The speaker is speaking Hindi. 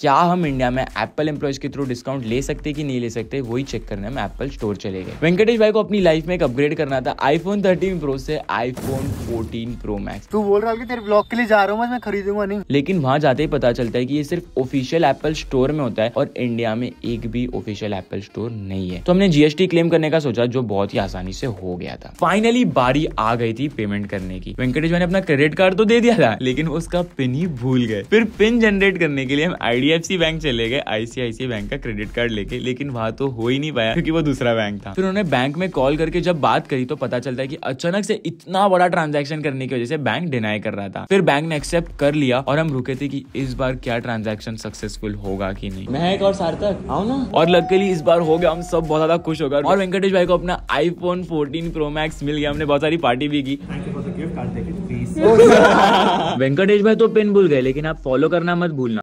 क्या हम इंडिया में एप्पल एम्प्लॉयज के थ्रू डिस्काउंट ले सकते कि नहीं ले सकते वही चेक करने हम एप्पल स्टोर चले गए वेंकटेश भाई को अपनी लाइफ में एक अपग्रेड करना था आईफोन थर्टीन प्रो से आईफोन फोर्टीन प्रो मैक्स तू बोल रहा कि तेरे ब्लॉग के लिए जा रहा हूँ मैं खरीदूंगा नहीं लेकिन वहाँ जाते ही पता चलता है की ये सिर्फ ऑफिशियल एप्पल स्टोर में होता है और इंडिया में एक भी ऑफिशियल एप्पल स्टोर नहीं है तो हमने जीएसटी क्लेम करने का सोचा जो बहुत ही आसानी से हो गया था फाइनली बारी आ गई थी पेमेंट करने की वेंकटेश भाई ने अपना क्रेडिट कार्ड तो दे दिया था लेकिन उसका पिन ही भूल गए फिर पिन जनरेट करने के लिए हम आईडी एच बैंक चले गए आईसीआईसी बैंक का क्रेडिट कार्ड लेके लेकिन वहाँ तो हो ही नहीं पाया क्योंकि वो दूसरा बैंक था फिर उन्होंने बैंक में कॉल करके जब बात करी तो पता चलता है कि अचानक से इतना बड़ा ट्रांजेक्शन करने की वजह से बैंक डिनाई कर रहा था फिर बैंक ने एक्सेप्ट कर लिया और हम रुके थे की इस बार क्या ट्रांजेक्शन सक्सेसफुल होगा की नहीं एक और सार्थक आओ ना और लकली इस बार हो गया हम सब बहुत ज्यादा खुश होगा और वेंकटेश भाई को अपना आईफोन फोर्टीन प्रो मैक्स मिल गया हमने बहुत सारी पार्टी भी की वेंकटेश भाई तो पिन भूल गए लेकिन आप फॉलो करना मत भूलना